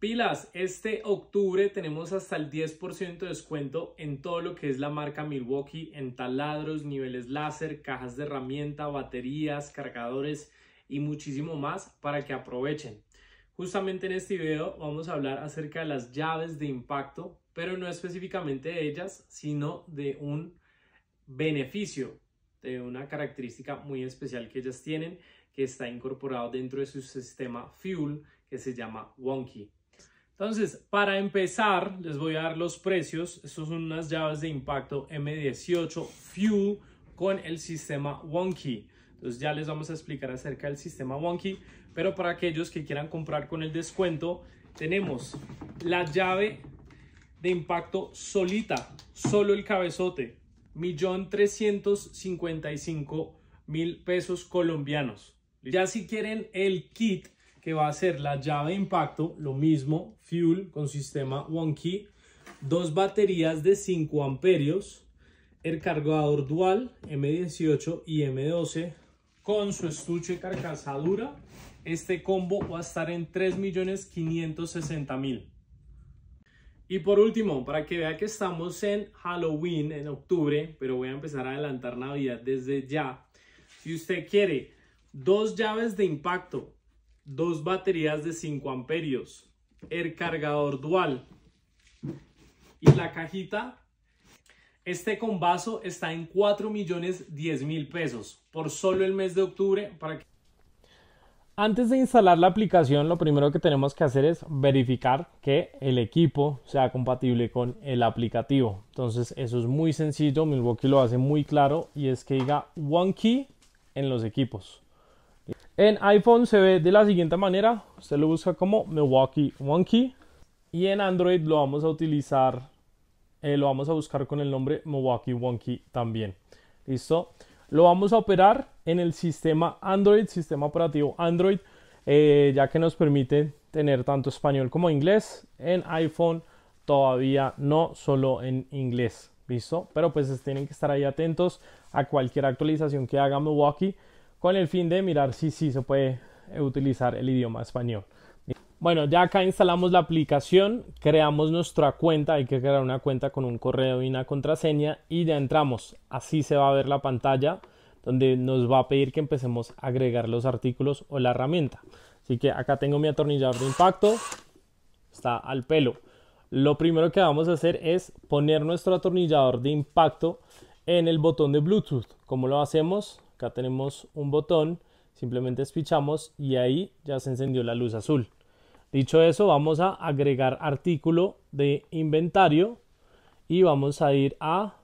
Pilas, este octubre tenemos hasta el 10% de descuento en todo lo que es la marca Milwaukee, en taladros, niveles láser, cajas de herramienta, baterías, cargadores y muchísimo más para que aprovechen. Justamente en este video vamos a hablar acerca de las llaves de impacto, pero no específicamente de ellas, sino de un beneficio, de una característica muy especial que ellas tienen que está incorporado dentro de su sistema Fuel que se llama Wonky. Entonces, para empezar, les voy a dar los precios. Estas son unas llaves de impacto M18 Few con el sistema Wonky. Entonces ya les vamos a explicar acerca del sistema Wonky. Pero para aquellos que quieran comprar con el descuento, tenemos la llave de impacto solita, solo el cabezote, millón mil pesos colombianos. Ya si quieren el kit que va a ser la llave de impacto, lo mismo, fuel con sistema One Key, dos baterías de 5 amperios, el cargador dual M18 y M12 con su estuche carcasa dura. Este combo va a estar en 3.560.000. Y por último, para que vea que estamos en Halloween en octubre, pero voy a empezar a adelantar Navidad desde ya. Si usted quiere dos llaves de impacto dos baterías de 5 amperios, el cargador dual y la cajita. Este vaso está en 4 millones 10 mil pesos por solo el mes de octubre. Para que... Antes de instalar la aplicación, lo primero que tenemos que hacer es verificar que el equipo sea compatible con el aplicativo. Entonces, eso es muy sencillo. Milwaukee lo hace muy claro y es que diga One Key en los equipos. En iPhone se ve de la siguiente manera. Usted lo busca como Milwaukee Wonky Y en Android lo vamos a utilizar, eh, lo vamos a buscar con el nombre Milwaukee Wonky también. ¿Listo? Lo vamos a operar en el sistema Android, sistema operativo Android, eh, ya que nos permite tener tanto español como inglés. En iPhone todavía no, solo en inglés. ¿Listo? Pero pues tienen que estar ahí atentos a cualquier actualización que haga Milwaukee con el fin de mirar si sí se puede eh, utilizar el idioma español. Bueno, ya acá instalamos la aplicación, creamos nuestra cuenta, hay que crear una cuenta con un correo y una contraseña y ya entramos. Así se va a ver la pantalla donde nos va a pedir que empecemos a agregar los artículos o la herramienta. Así que acá tengo mi atornillador de impacto, está al pelo. Lo primero que vamos a hacer es poner nuestro atornillador de impacto en el botón de Bluetooth. ¿Cómo lo hacemos? Acá tenemos un botón, simplemente fichamos y ahí ya se encendió la luz azul. Dicho eso, vamos a agregar artículo de inventario y vamos a ir a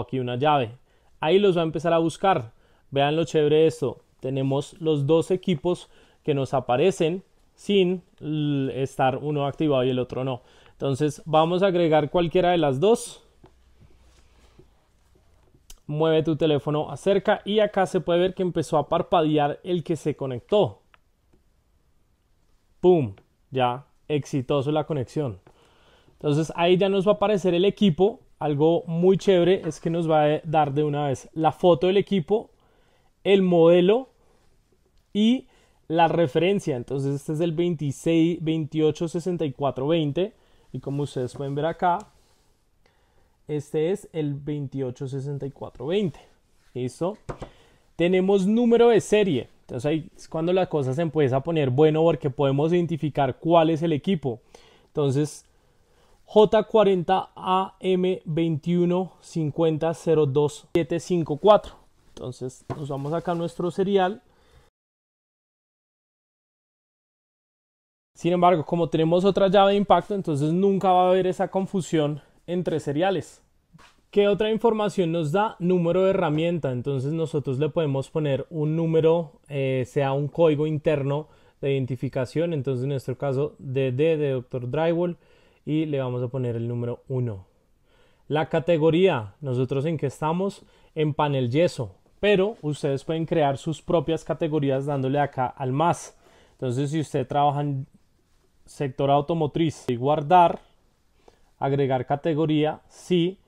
aquí una llave. Ahí los va a empezar a buscar. Vean lo chévere de esto. Tenemos los dos equipos que nos aparecen sin estar uno activado y el otro no. Entonces vamos a agregar cualquiera de las dos mueve tu teléfono acerca y acá se puede ver que empezó a parpadear el que se conectó. ¡Pum! Ya, exitoso la conexión. Entonces ahí ya nos va a aparecer el equipo. Algo muy chévere es que nos va a dar de una vez la foto del equipo, el modelo y la referencia. Entonces este es el 26, 28, 64, 20. Y como ustedes pueden ver acá, este es el 286420. ¿Listo? Tenemos número de serie. Entonces ahí es cuando la cosa se empieza a poner bueno porque podemos identificar cuál es el equipo. Entonces j 40 am 215002754 Entonces nos vamos acá a nuestro serial. Sin embargo, como tenemos otra llave de impacto, entonces nunca va a haber esa confusión entre seriales, ¿Qué otra información nos da? Número de herramienta. Entonces nosotros le podemos poner un número, eh, sea un código interno de identificación. Entonces en nuestro caso DD de Dr. Drywall y le vamos a poner el número 1. La categoría, nosotros en que estamos? En panel yeso. Pero ustedes pueden crear sus propias categorías dándole acá al más. Entonces si usted trabaja en sector automotriz y guardar, agregar categoría, sí,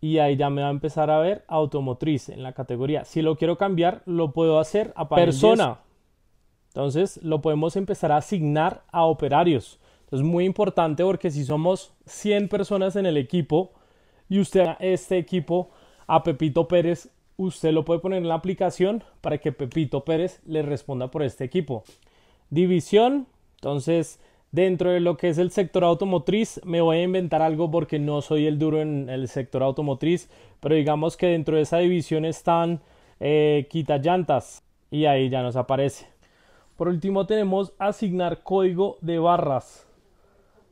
y ahí ya me va a empezar a ver automotriz en la categoría. Si lo quiero cambiar, lo puedo hacer a persona. Entonces lo podemos empezar a asignar a operarios. Es muy importante porque si somos 100 personas en el equipo y usted este equipo a Pepito Pérez, usted lo puede poner en la aplicación para que Pepito Pérez le responda por este equipo. División, entonces Dentro de lo que es el sector automotriz, me voy a inventar algo porque no soy el duro en el sector automotriz, pero digamos que dentro de esa división están eh, quita llantas y ahí ya nos aparece. Por último tenemos asignar código de barras.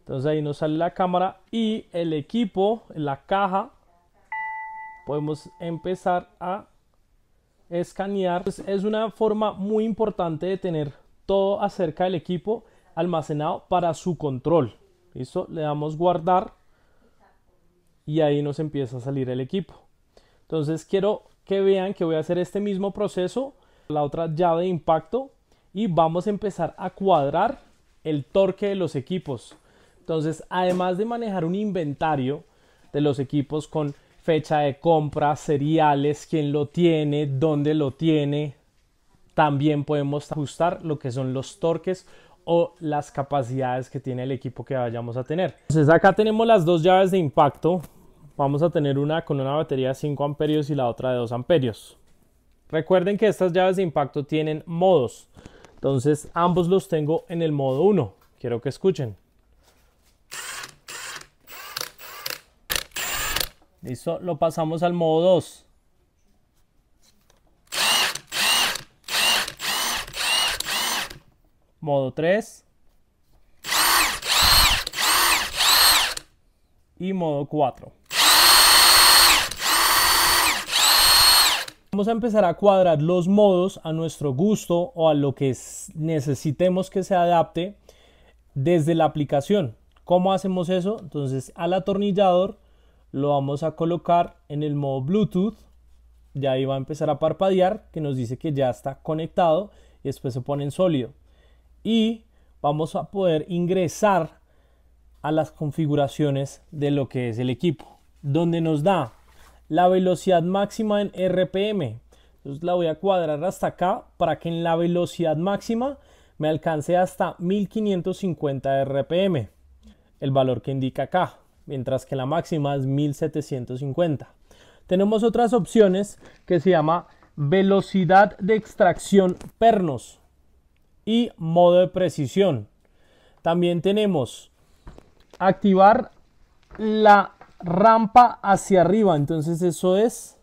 Entonces ahí nos sale la cámara y el equipo, la caja, podemos empezar a escanear. Pues, es una forma muy importante de tener todo acerca del equipo almacenado para su control. ¿Listo? Le damos guardar y ahí nos empieza a salir el equipo. Entonces quiero que vean que voy a hacer este mismo proceso, la otra llave de impacto y vamos a empezar a cuadrar el torque de los equipos. Entonces, además de manejar un inventario de los equipos con fecha de compra, seriales, quién lo tiene, dónde lo tiene, también podemos ajustar lo que son los torques o las capacidades que tiene el equipo que vayamos a tener. Entonces acá tenemos las dos llaves de impacto. Vamos a tener una con una batería de 5 amperios y la otra de 2 amperios. Recuerden que estas llaves de impacto tienen modos. Entonces ambos los tengo en el modo 1. Quiero que escuchen. Listo, lo pasamos al modo 2. modo 3 y modo 4. Vamos a empezar a cuadrar los modos a nuestro gusto o a lo que necesitemos que se adapte desde la aplicación. ¿Cómo hacemos eso? Entonces al atornillador lo vamos a colocar en el modo Bluetooth. Ya ahí va a empezar a parpadear que nos dice que ya está conectado y después se pone en sólido y vamos a poder ingresar a las configuraciones de lo que es el equipo, donde nos da la velocidad máxima en RPM. Entonces la voy a cuadrar hasta acá para que en la velocidad máxima me alcance hasta 1550 RPM, el valor que indica acá, mientras que la máxima es 1750. Tenemos otras opciones que se llama velocidad de extracción pernos y modo de precisión. También tenemos activar la rampa hacia arriba. Entonces eso es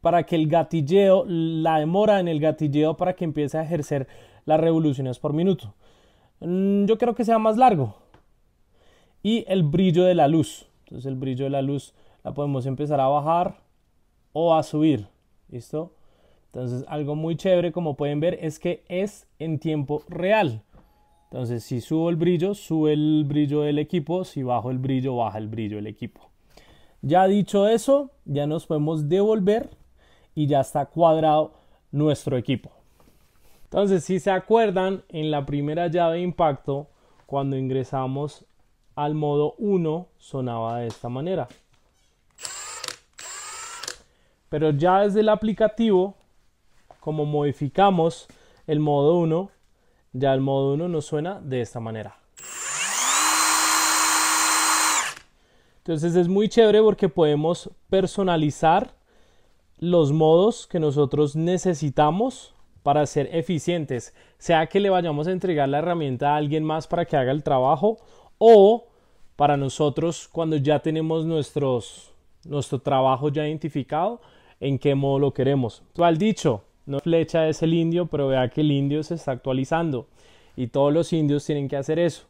para que el gatilleo, la demora en el gatilleo para que empiece a ejercer las revoluciones por minuto. Mm, yo creo que sea más largo. Y el brillo de la luz. Entonces el brillo de la luz la podemos empezar a bajar o a subir. ¿Listo? Entonces, algo muy chévere, como pueden ver, es que es en tiempo real. Entonces, si subo el brillo, sube el brillo del equipo. Si bajo el brillo, baja el brillo del equipo. Ya dicho eso, ya nos podemos devolver y ya está cuadrado nuestro equipo. Entonces, si se acuerdan, en la primera llave de impacto, cuando ingresamos al modo 1, sonaba de esta manera. Pero ya desde el aplicativo como modificamos el modo 1, ya el modo 1 nos suena de esta manera. Entonces es muy chévere porque podemos personalizar los modos que nosotros necesitamos para ser eficientes, sea que le vayamos a entregar la herramienta a alguien más para que haga el trabajo o para nosotros cuando ya tenemos nuestros, nuestro trabajo ya identificado en qué modo lo queremos. dicho, no flecha es el indio, pero vea que el indio se está actualizando y todos los indios tienen que hacer eso,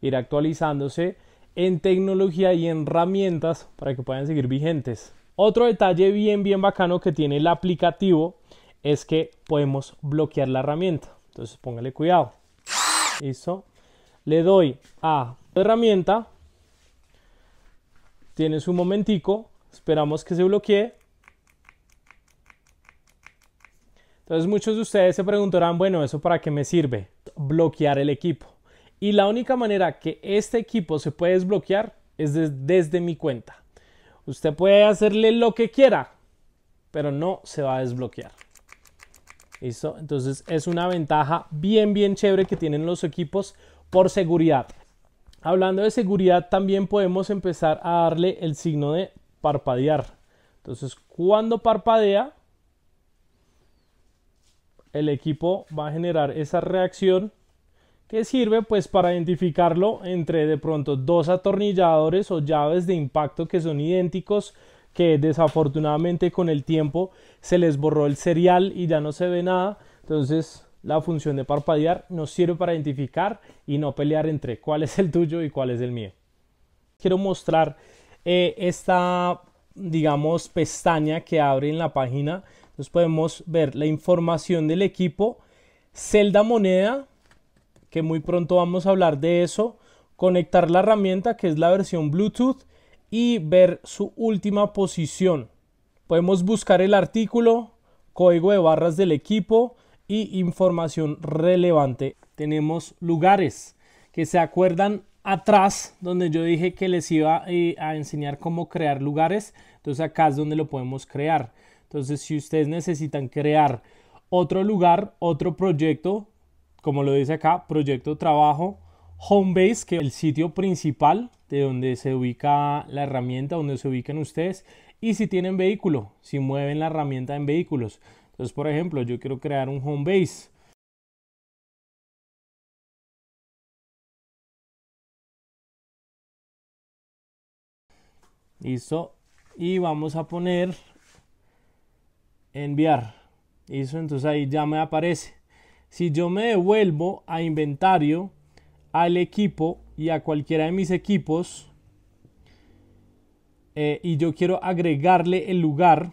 ir actualizándose en tecnología y en herramientas para que puedan seguir vigentes. Otro detalle bien bien bacano que tiene el aplicativo es que podemos bloquear la herramienta. Entonces póngale cuidado. Listo. Le doy a herramienta. Tienes un momentico. Esperamos que se bloquee. Entonces muchos de ustedes se preguntarán, bueno, ¿eso para qué me sirve? Bloquear el equipo. Y la única manera que este equipo se puede desbloquear es desde mi cuenta. Usted puede hacerle lo que quiera, pero no se va a desbloquear. ¿Listo? Entonces es una ventaja bien, bien chévere que tienen los equipos por seguridad. Hablando de seguridad, también podemos empezar a darle el signo de parpadear. Entonces, cuando parpadea, el equipo va a generar esa reacción que sirve pues para identificarlo entre de pronto dos atornilladores o llaves de impacto que son idénticos que desafortunadamente con el tiempo se les borró el serial y ya no se ve nada entonces la función de parpadear nos sirve para identificar y no pelear entre cuál es el tuyo y cuál es el mío quiero mostrar eh, esta digamos pestaña que abre en la página entonces podemos ver la información del equipo, celda moneda, que muy pronto vamos a hablar de eso, conectar la herramienta que es la versión Bluetooth y ver su última posición. Podemos buscar el artículo, código de barras del equipo y información relevante. Tenemos lugares que se acuerdan atrás donde yo dije que les iba eh, a enseñar cómo crear lugares. Entonces acá es donde lo podemos crear. Entonces, si ustedes necesitan crear otro lugar, otro proyecto, como lo dice acá, proyecto trabajo, home base, que es el sitio principal de donde se ubica la herramienta, donde se ubican ustedes, y si tienen vehículo, si mueven la herramienta en vehículos. Entonces, por ejemplo, yo quiero crear un home base. Listo. Y vamos a poner enviar. Eso entonces ahí ya me aparece. Si yo me devuelvo a inventario, al equipo y a cualquiera de mis equipos, eh, y yo quiero agregarle el lugar,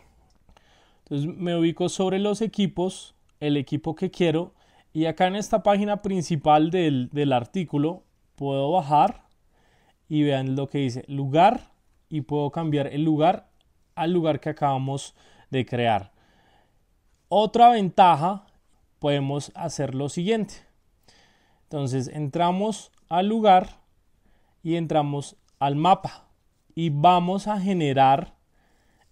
entonces me ubico sobre los equipos, el equipo que quiero, y acá en esta página principal del, del artículo puedo bajar y vean lo que dice lugar y puedo cambiar el lugar al lugar que acabamos de crear. Otra ventaja, podemos hacer lo siguiente. Entonces entramos al lugar y entramos al mapa y vamos a generar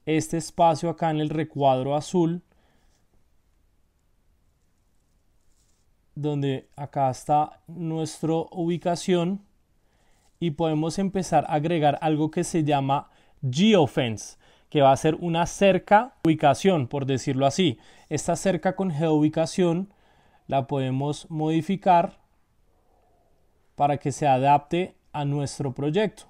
este espacio acá en el recuadro azul donde acá está nuestra ubicación y podemos empezar a agregar algo que se llama geofence que va a ser una cerca ubicación, por decirlo así. Esta cerca con geoubicación la podemos modificar para que se adapte a nuestro proyecto.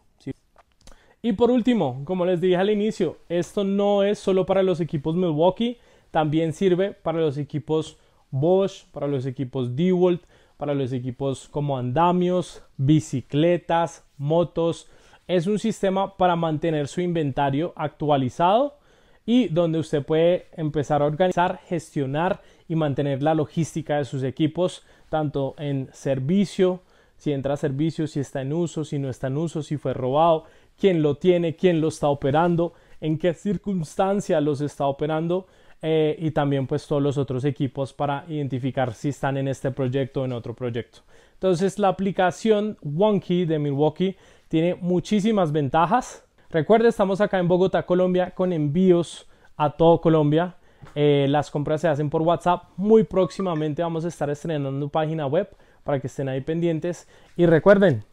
Y por último, como les dije al inicio, esto no es solo para los equipos Milwaukee, también sirve para los equipos Bosch, para los equipos DeWalt, para los equipos como andamios, bicicletas, motos, es un sistema para mantener su inventario actualizado y donde usted puede empezar a organizar, gestionar y mantener la logística de sus equipos, tanto en servicio, si entra a servicio, si está en uso, si no está en uso, si fue robado, quién lo tiene, quién lo está operando, en qué circunstancia los está operando eh, y también pues todos los otros equipos para identificar si están en este proyecto o en otro proyecto. Entonces la aplicación Wonky de Milwaukee tiene muchísimas ventajas. Recuerde, estamos acá en Bogotá, Colombia, con envíos a todo Colombia. Eh, las compras se hacen por WhatsApp. Muy próximamente vamos a estar estrenando página web para que estén ahí pendientes. Y recuerden,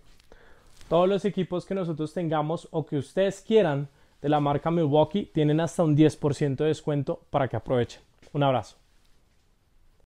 todos los equipos que nosotros tengamos o que ustedes quieran de la marca Milwaukee tienen hasta un 10% de descuento para que aprovechen. Un abrazo.